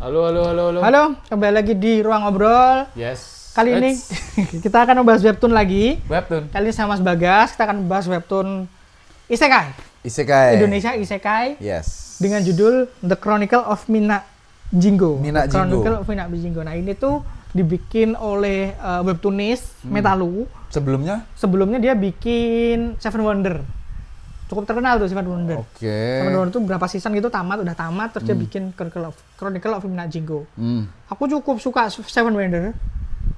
Halo, halo, halo, halo. Halo, kembali lagi di ruang obrol. Yes. Kali Let's... ini kita akan membahas webtoon lagi. Webtoon. Kali ini sama Mas Bagas, kita akan membahas webtoon Isekai. Isekai. Indonesia Isekai. Yes. Dengan judul The Chronicle of Mina Jingo. Mina The Chronicle of Mina Jingo. Nah, ini tuh dibikin oleh uh, eh, webtoonis hmm. Metalu. Sebelumnya? Sebelumnya dia bikin Seven Wonder cukup terkenal tuh Seven Wonder. Oke. Okay. Stephen Wonder tuh berapa season gitu tamat udah tamat terus hmm. dia bikin Chronicle of, Chronicle of Midnight Jingo. Hmm. Aku cukup suka Seven Wonder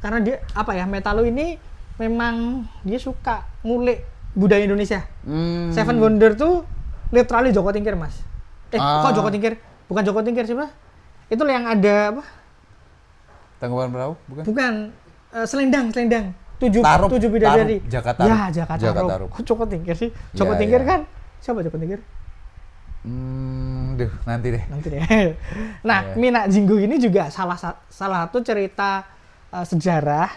karena dia apa ya Metalo ini memang dia suka ngulik budaya Indonesia. Hmm. Seven Wonder tuh literally Joko Tingkir mas. Eh ah. kok Joko Tingkir? Bukan Joko Tingkir sih mas. Itu yang ada apa? Tanggapan perahu? Bukan. Bukan. Uh, selendang, selendang tujuh tarup, tujuh bidadari. Tarup, Ya, Jakarta Jakarta. Jaka Joko Tingkir sih? Joko ya, ya, Tingkir ya. kan? Siapa Joko Tingkir? Hmm, duh, nanti deh. Nanti deh. nah, yeah. Mina Jinggu ini juga salah salah satu cerita uh, sejarah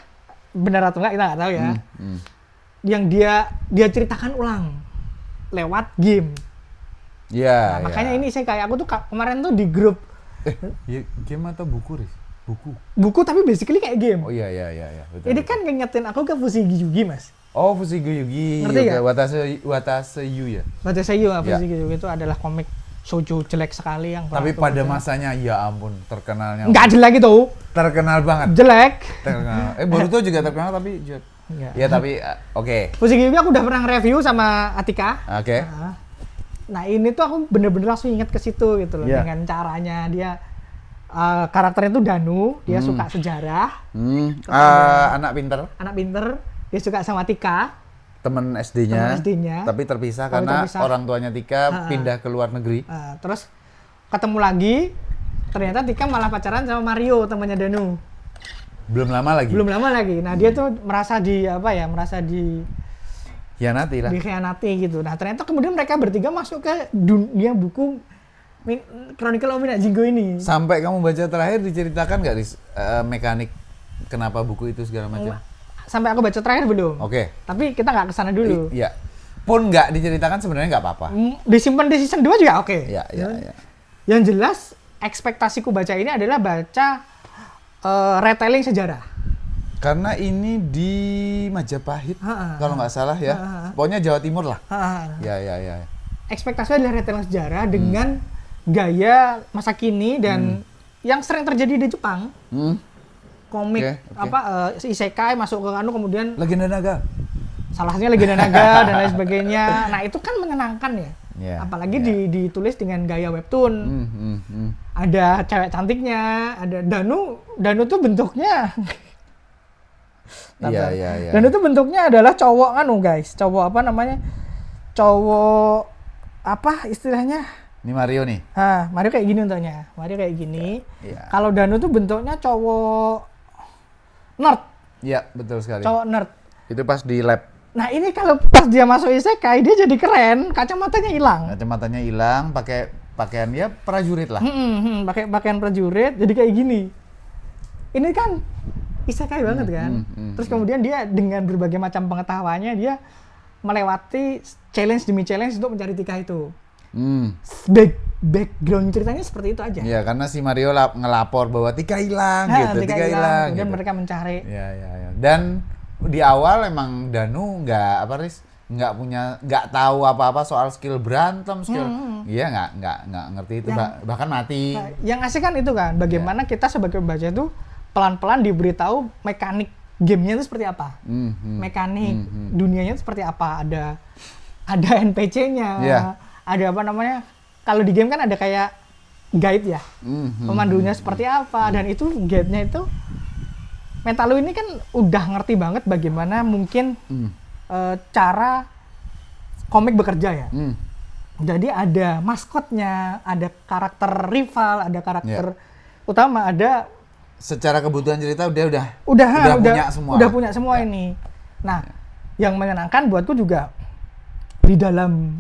benar atau enggak kita nggak tahu ya. Hmm, hmm. Yang dia dia ceritakan ulang lewat game. Iya. nah, makanya yeah. ini saya kayak aku tuh kemarin tuh di grup Eh, ya, game atau buku, sih. Buku. Buku tapi basically kayak game. Oh iya iya iya iya. Betul, Ini betul. kan ngingetin aku ke Fushigi Yugi, Mas. Oh, Fushigi Yugi. Ngerti ya? Watase Watase Yu ya. Watase Yu, iya. Fushigi ya. Yugi itu adalah komik shoujo jelek sekali yang Tapi pada bener. masanya ya ampun terkenalnya. Enggak jelek itu. Terkenal banget. Jelek. Terkenal. Eh Boruto juga terkenal tapi jelek. Ya, ya tapi uh, oke. Okay. Fushigi Yugi aku udah pernah review sama Atika. Oke. Okay. Nah, nah, ini tuh aku bener-bener langsung inget ke situ gitu loh yeah. dengan caranya dia uh, karakternya itu Danu, dia hmm. suka sejarah. Hmm. Uh, anak pinter. Anak pinter, dia suka sama Tika. Temen SD-nya. SD tapi terpisah karena terpisah. orang tuanya Tika uh, pindah ke luar negeri. Uh, terus ketemu lagi, ternyata Tika malah pacaran sama Mario temannya Danu. Belum lama lagi. Belum lama lagi. Nah, dia hmm. tuh merasa di apa ya? Merasa di Hianati lah. Dikhianati gitu. Nah, ternyata kemudian mereka bertiga masuk ke dunia buku Chronicle of Jingo ini. Sampai kamu baca terakhir diceritakan nggak di uh, eh, mekanik kenapa buku itu segala macam? Sampai aku baca terakhir belum. Oke. Okay. Tapi kita nggak kesana dulu. I iya. Pun nggak diceritakan sebenarnya nggak apa-apa. Mm, disimpan di season 2 juga oke. Okay. Iya, iya, ya. iya. Yang jelas ekspektasiku baca ini adalah baca uh, retelling sejarah. Karena ini di Majapahit, kalau nggak salah ya. Ha, ha. Pokoknya Jawa Timur lah. Ha, iya iya. iya ya, Ekspektasinya adalah retelling sejarah dengan hmm gaya masa kini dan hmm. yang sering terjadi di Jepang. Hmm. Komik okay, okay. apa uh, isekai masuk ke anu kemudian legenda naga. salahnya legenda naga dan lain sebagainya. Nah, itu kan mengenangkan ya. Yeah, Apalagi yeah. Di, ditulis dengan gaya webtoon. Mm, mm, mm. Ada cewek cantiknya, ada Danu. Danu tuh bentuknya. Iya, iya, iya. Danu tuh bentuknya adalah cowok anu guys, cowok apa namanya? Cowok apa istilahnya? Ini Mario nih. Hah, Mario kayak gini untungnya. Mario kayak gini. Ya. Kalau Danu tuh bentuknya cowok nerd. Iya, betul sekali. Cowok nerd. Itu pas di lab. Nah, ini kalau pas dia masuk isekai dia jadi keren, kacamatanya hilang. Kacamatanya hilang, pakai pakaian ya prajurit lah. Hmm, hmm, pakai pakaian prajurit jadi kayak gini. Ini kan isekai hmm, banget kan. Hmm, hmm, Terus kemudian dia dengan berbagai macam pengetahuannya dia melewati challenge demi challenge untuk mencari tiga itu. Hmm. Back, background ceritanya seperti itu aja. Iya, karena si Mario lap, ngelapor bahwa Tika hilang nah, gitu, Tika hilang. Dan gitu. mereka mencari. Iya, iya, iya. Dan di awal emang Danu nggak apa Riz? nggak punya nggak tahu apa-apa soal skill berantem skill hmm. hmm. iya nggak nggak nggak ngerti itu yang, bah, bahkan mati nah, yang asik kan itu kan bagaimana yeah. kita sebagai pembaca itu pelan-pelan diberitahu mekanik gamenya itu seperti apa hmm, hmm, mekanik hmm, hmm. dunianya itu seperti apa ada ada NPC-nya yeah ada apa namanya kalau di game kan ada kayak guide ya hmm pemandunya seperti apa dan itu guide-nya itu mental ini kan udah ngerti banget bagaimana mungkin mm. e, cara komik bekerja ya mm. jadi ada maskotnya ada karakter rival ada karakter yeah. utama ada secara kebutuhan cerita dia udah udah udah, udah punya semua udah punya semua ya. ini nah yang menyenangkan buatku juga di dalam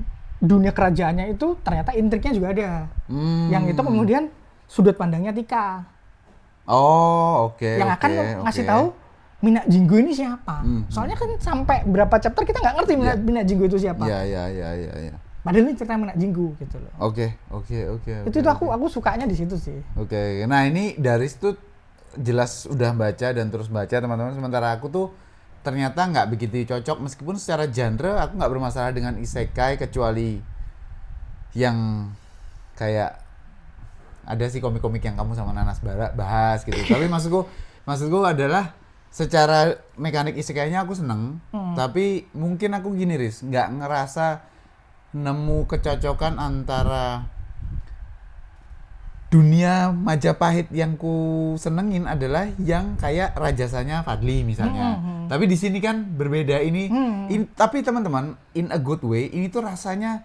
dunia kerajaannya itu ternyata intriknya juga ada. Hmm. Yang itu kemudian sudut pandangnya Tika. Oh, oke. Okay, yang akan okay, ngasih okay. tahu Minak Jinggu ini siapa. Hmm. Soalnya kan sampai berapa chapter kita nggak ngerti yeah. Minak Jinggu itu siapa. Iya, iya, iya, iya, iya. Padahal ini cerita Minak Jinggu gitu loh. Oke, oke, oke. itu okay, aku aku sukanya di situ sih. Oke. Okay. Nah, ini dari situ jelas udah baca dan terus baca teman-teman sementara aku tuh ternyata nggak begitu cocok meskipun secara genre aku nggak bermasalah dengan isekai kecuali yang kayak ada sih komik-komik yang kamu sama Nanas bahas gitu. Tapi maksudku maksudku adalah secara mekanik isekainya aku seneng, hmm. tapi mungkin aku gini ris nggak ngerasa nemu kecocokan antara dunia Majapahit yang ku senengin adalah yang kayak rajasanya Fadli misalnya. Mm hmm. Tapi di sini kan berbeda ini. Hmm. In, tapi teman-teman, in a good way, ini tuh rasanya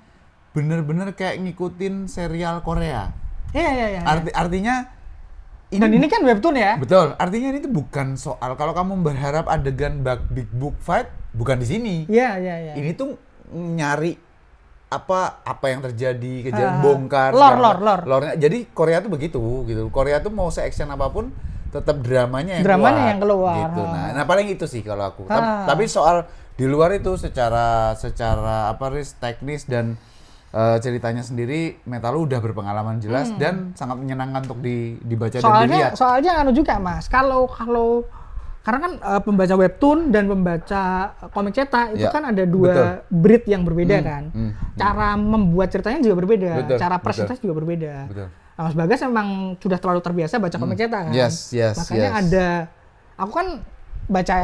bener-bener kayak ngikutin serial Korea. Iya iya iya. iya. artinya ini, dan ini kan webtoon ya? Betul. Artinya ini tuh bukan soal kalau kamu berharap adegan big book fight bukan di sini. Iya yeah, iya iya. Ini tuh nyari apa apa yang terjadi kejadian uh, bongkar lor lor, lor lor jadi Korea tuh begitu gitu Korea tuh mau se action apapun tetap dramanya yang dramanya keluar, yang keluar gitu nah nah paling itu sih kalau aku uh. tapi soal di luar itu secara secara apa ris teknis dan uh, ceritanya sendiri Metalu udah berpengalaman jelas hmm. dan sangat menyenangkan untuk di, dibaca soalnya, dan dilihat soalnya anu juga mas kalau kalau karena kan uh, pembaca webtoon dan pembaca eh, komik cetak itu ya, kan ada dua betul. breed yang berbeda hmm, kan. Hmm, hmm. Cara membuat ceritanya juga berbeda, betul, cara presentasi juga berbeda. Betul. Nah, Mas Bagas memang sudah terlalu terbiasa baca hmm. komik cetak kan. Yes, yes, Makanya yes. ada aku kan baca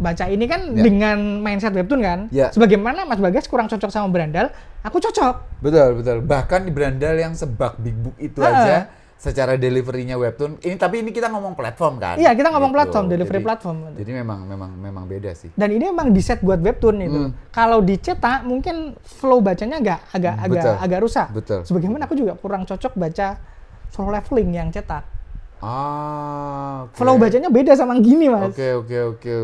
baca ini kan yeah. dengan mindset webtoon kan. Yeah. Sebagaimana Mas Bagas kurang cocok sama Berandal, aku cocok. Betul, betul. Bahkan di Berandal yang sebak Big Book itu -uh. aja secara deliverynya webtoon ini tapi ini kita ngomong platform kan iya kita ngomong gitu. platform delivery jadi, platform jadi memang memang memang beda sih dan ini memang di set buat webtoon itu hmm. kalau dicetak mungkin flow bacanya agak agak hmm, agak agak rusak betul sebagaimana aku juga kurang cocok baca flow leveling yang cetak Ah, okay. flow bacanya beda sama gini mas. Oke okay, oke okay, oke okay,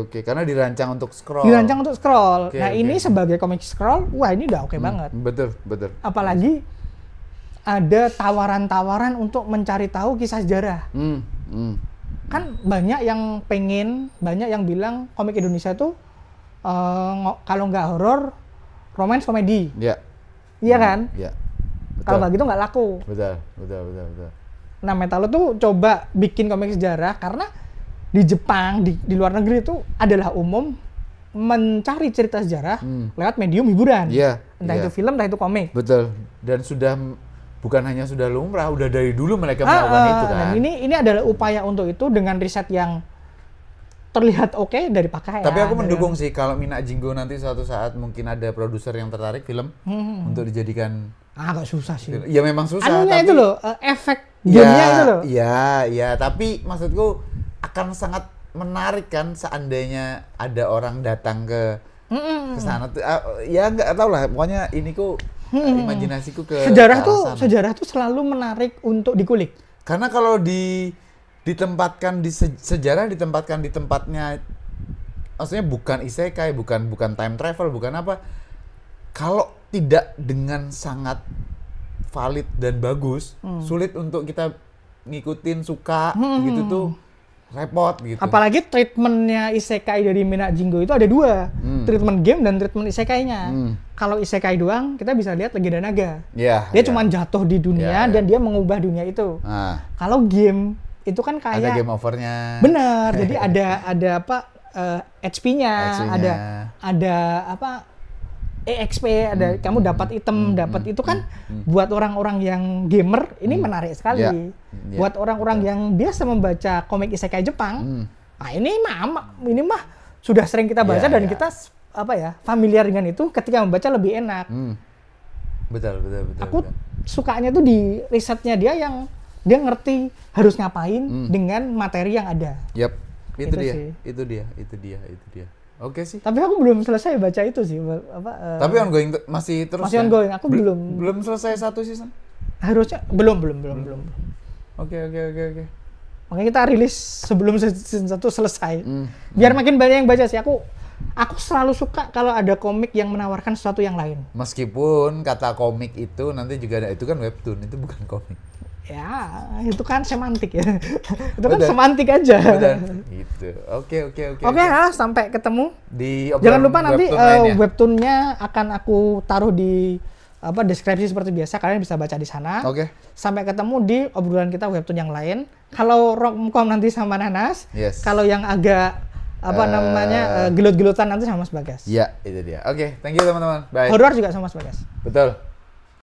oke, okay. karena dirancang untuk scroll. Dirancang untuk scroll. Okay, nah okay. ini sebagai komik scroll, wah ini udah oke okay hmm, banget. Betul betul. Apalagi ada tawaran-tawaran untuk mencari tahu kisah sejarah. Hmm. Hmm. Kan banyak yang pengen, banyak yang bilang komik Indonesia itu uh, eh, kalau nggak horor, romance komedi. Iya. Iya kan? Iya. Kalau begitu nggak laku. Betul, betul, betul, betul. Nah, Metalo tuh coba bikin komik sejarah karena di Jepang, di, di luar negeri itu adalah umum mencari cerita sejarah hmm. lewat medium hiburan. Iya. Yeah, entah yeah. itu film, entah itu komik. Betul. Dan sudah bukan hanya sudah lumrah, udah dari dulu mereka melakukan ah, ah, itu kan. dan ini ini adalah upaya untuk itu dengan riset yang terlihat oke okay dari pakaian. Ya, tapi aku mendukung dari... sih kalau Mina Jinggo nanti suatu saat mungkin ada produser yang tertarik film hmm. hmm, hmm. untuk dijadikan ah, agak susah sih. Ya memang susah. Anunya tapi... itu loh, eh, efek ya, itu loh. Ya, iya, tapi maksudku akan sangat menarik kan seandainya ada orang datang ke hmm, ke sana ah, ya nggak tau lah pokoknya ini kok hmm. imajinasiku ke sejarah tuh sana. sejarah tuh selalu menarik untuk dikulik karena kalau di ditempatkan di sejarah ditempatkan di tempatnya maksudnya bukan isekai bukan bukan time travel bukan apa kalau tidak dengan sangat valid dan bagus hmm. sulit untuk kita ngikutin suka hmm. gitu tuh repot gitu. Apalagi treatmentnya isekai dari Mina Jingo itu ada dua, hmm. treatment game dan treatment isekainya. Hmm. Kalau isekai doang, kita bisa lihat legenda naga. Yeah, dia yeah. cuma jatuh di dunia yeah, iya. dan dia mengubah dunia itu. Nah. Kalau game itu kan kayak ada game overnya. Bener, jadi ada ada apa uh, eh, HP-nya, HP ada ada apa EXP eh, ada hmm. kamu dapat item hmm. dapat hmm. itu kan hmm. hmm. buat orang-orang yang gamer ini hmm. menarik sekali. Yeah. Yeah. Buat orang-orang yeah. yang biasa membaca komik isekai Jepang, hmm. nah ini mah ini mah sudah sering kita baca yeah, dan yeah. kita apa ya familiar dengan itu ketika membaca lebih enak. Hmm. Betul betul betul. Aku betul. sukanya tuh di risetnya dia yang dia ngerti harus ngapain hmm. dengan materi yang ada. Yep. Itu, itu dia, sih. itu dia, itu dia, itu dia. Oke okay sih. Tapi aku belum selesai baca itu sih. Apa, uh, Tapi ongoing masih terus. Masih ya? ongoing. Aku Bel belum. Belum selesai satu season. Harusnya belum belum belum belum. Oke oke oke oke. Makanya kita rilis sebelum season satu selesai. Mm, Biar makin banyak yang baca sih. Aku aku selalu suka kalau ada komik yang menawarkan sesuatu yang lain. Meskipun kata komik itu nanti juga ada itu kan webtoon itu bukan komik ya itu kan semantik ya itu kan semantik aja itu oke oke oke oke lah sampai ketemu di jangan lupa nanti uh, webtoonnya akan aku taruh di apa deskripsi seperti biasa kalian bisa baca di sana oke okay. sampai ketemu di obrolan kita webtoon yang lain kalau romcom nanti sama nanas yes. kalau yang agak apa uh, namanya uh, gelut-gelutan nanti sama Mas Bagas. Iya, itu dia. Oke, okay, thank you teman-teman. Bye. Horor juga sama Mas Bagas. Betul.